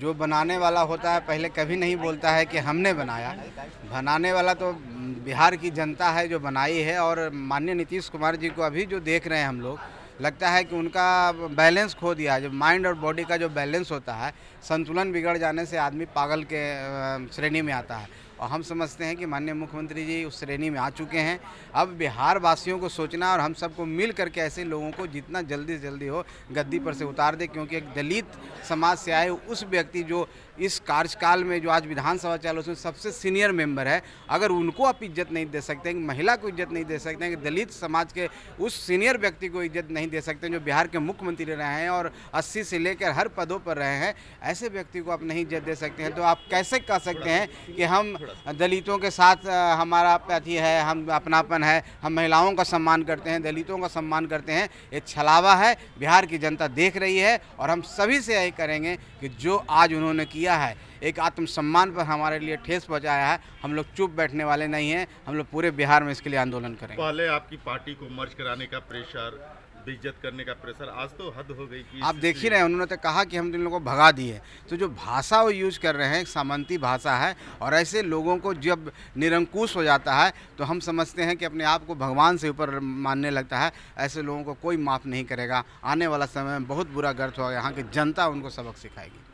जो बनाने वाला होता है पहले कभी नहीं बोलता है कि हमने बनाया बनाने वाला तो बिहार की जनता है जो बनाई है और माननीय नीतीश कुमार जी को अभी जो देख रहे हैं हम लोग लगता है कि उनका बैलेंस खो दिया जो माइंड और बॉडी का जो बैलेंस होता है संतुलन बिगड़ जाने से आदमी पागल के श्रेणी में आता है और हम समझते हैं कि माननीय मुख्यमंत्री जी उस श्रेणी में आ चुके हैं अब बिहार वासियों को सोचना और हम सबको मिल करके ऐसे लोगों को जितना जल्दी से जल्दी हो गद्दी पर से उतार दे क्योंकि एक दलित समाज से आए उस व्यक्ति जो इस कार्यकाल में जो आज विधानसभा चालू उसमें सबसे सीनियर मेंबर है अगर उनको आप इज्जत नहीं दे सकते महिला को इज्जत नहीं दे सकते हैं दलित समाज के उस सीनियर व्यक्ति को इज्जत नहीं दे सकते जो बिहार के मुख्यमंत्री रहे हैं और अस्सी से लेकर हर पदों पर रहे हैं ऐसे व्यक्ति को आप नहीं इज्जत दे सकते हैं तो आप कैसे कह सकते हैं कि हम दलितों के साथ हमारा अथी है हम अपनापन है हम महिलाओं का सम्मान करते हैं दलितों का सम्मान करते हैं ये छलावा है बिहार की जनता देख रही है और हम सभी से यही करेंगे कि जो आज उन्होंने किया है एक आत्मसम्मान पर हमारे लिए ठेस पहुँचाया है हम लोग चुप बैठने वाले नहीं हैं हम लोग पूरे बिहार में इसके लिए आंदोलन करेंगे पहले आपकी पार्टी को मर्ज कराने का प्रेशर बेइज्जत करने का प्रेशर आज तो हद हो गई आप देख ही रहे हैं उन्होंने तो कहा कि हम तो इन लोगों को भगा दिए तो जो भाषा वो यूज़ कर रहे हैं सामंती भाषा है और ऐसे लोगों को जब निरंकुश हो जाता है तो हम समझते हैं कि अपने आप को भगवान से ऊपर मानने लगता है ऐसे लोगों को कोई माफ़ नहीं करेगा आने वाला समय में बहुत बुरा गर्थ होगा यहाँ की जनता उनको सबक सिखाएगी